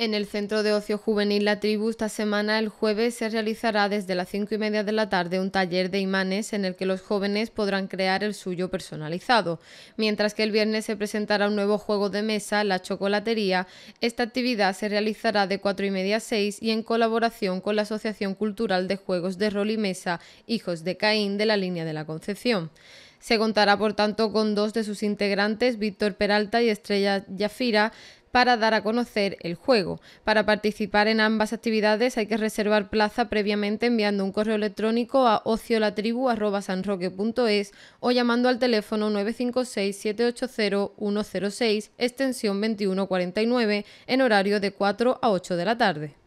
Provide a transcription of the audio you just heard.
En el Centro de Ocio Juvenil La Tribu esta semana, el jueves, se realizará desde las 5 y media de la tarde un taller de imanes en el que los jóvenes podrán crear el suyo personalizado. Mientras que el viernes se presentará un nuevo juego de mesa, La Chocolatería. Esta actividad se realizará de 4 y media a 6 y en colaboración con la Asociación Cultural de Juegos de Rol y Mesa, Hijos de Caín de la Línea de la Concepción. Se contará, por tanto, con dos de sus integrantes, Víctor Peralta y Estrella Yafira, para dar a conocer el juego. Para participar en ambas actividades hay que reservar plaza previamente enviando un correo electrónico a ociolatribu.sanroque.es o llamando al teléfono 956-780-106, extensión 2149, en horario de 4 a 8 de la tarde.